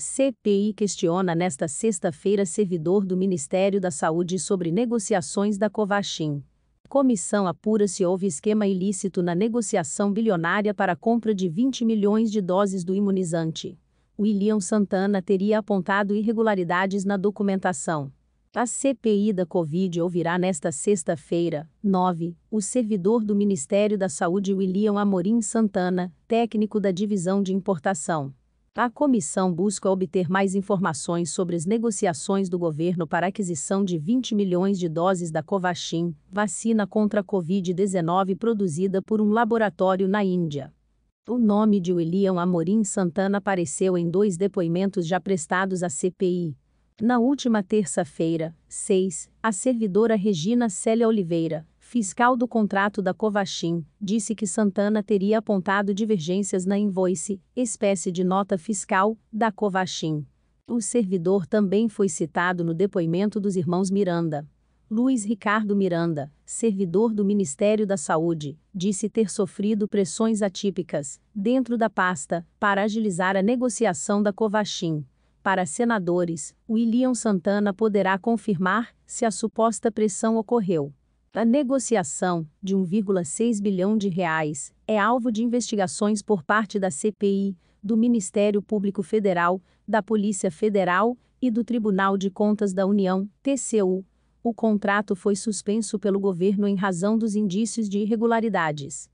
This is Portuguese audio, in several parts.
CPI questiona nesta sexta-feira servidor do Ministério da Saúde sobre negociações da Covaxin. Comissão apura se houve esquema ilícito na negociação bilionária para a compra de 20 milhões de doses do imunizante. William Santana teria apontado irregularidades na documentação. A CPI da Covid ouvirá nesta sexta-feira, 9, o servidor do Ministério da Saúde William Amorim Santana, técnico da Divisão de Importação. A comissão busca obter mais informações sobre as negociações do governo para aquisição de 20 milhões de doses da Covaxin, vacina contra a Covid-19 produzida por um laboratório na Índia. O nome de William Amorim Santana apareceu em dois depoimentos já prestados à CPI. Na última terça-feira, 6, a servidora Regina Célia Oliveira, fiscal do contrato da Covaxin, disse que Santana teria apontado divergências na invoice, espécie de nota fiscal, da Covaxin. O servidor também foi citado no depoimento dos irmãos Miranda. Luiz Ricardo Miranda, servidor do Ministério da Saúde, disse ter sofrido pressões atípicas, dentro da pasta, para agilizar a negociação da Covaxin. Para senadores, William Santana poderá confirmar se a suposta pressão ocorreu. A negociação de 1,6 bilhão de reais é alvo de investigações por parte da CPI, do Ministério Público Federal, da Polícia Federal e do Tribunal de Contas da União, TCU. O contrato foi suspenso pelo governo em razão dos indícios de irregularidades.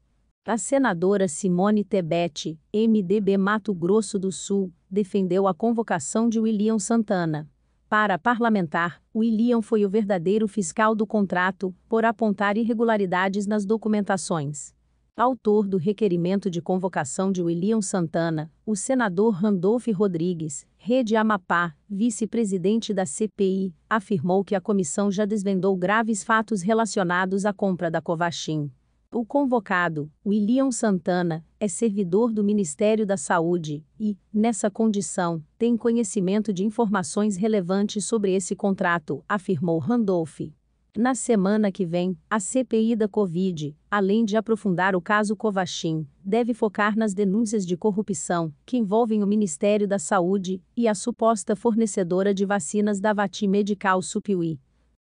A senadora Simone Tebet, MDB Mato Grosso do Sul, defendeu a convocação de William Santana. Para a parlamentar, William foi o verdadeiro fiscal do contrato, por apontar irregularidades nas documentações. Autor do requerimento de convocação de William Santana, o senador Randolph Rodrigues, Rede Amapá, vice-presidente da CPI, afirmou que a comissão já desvendou graves fatos relacionados à compra da Covaxin. O convocado, William Santana, é servidor do Ministério da Saúde e, nessa condição, tem conhecimento de informações relevantes sobre esse contrato, afirmou Randolph. Na semana que vem, a CPI da Covid, além de aprofundar o caso Covaxin, deve focar nas denúncias de corrupção que envolvem o Ministério da Saúde e a suposta fornecedora de vacinas da Vati Medical Supiwi.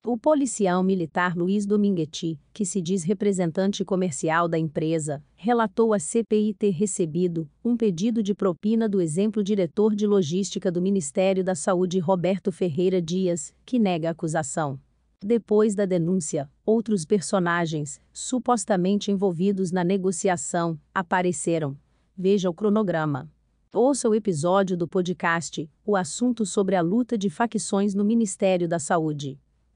O policial militar Luiz Dominguetti, que se diz representante comercial da empresa, relatou à CPI ter recebido um pedido de propina do exemplo diretor de logística do Ministério da Saúde Roberto Ferreira Dias, que nega a acusação. Depois da denúncia, outros personagens, supostamente envolvidos na negociação, apareceram. Veja o cronograma. Ouça o episódio do podcast O Assunto sobre a Luta de Facções no Ministério da Saúde.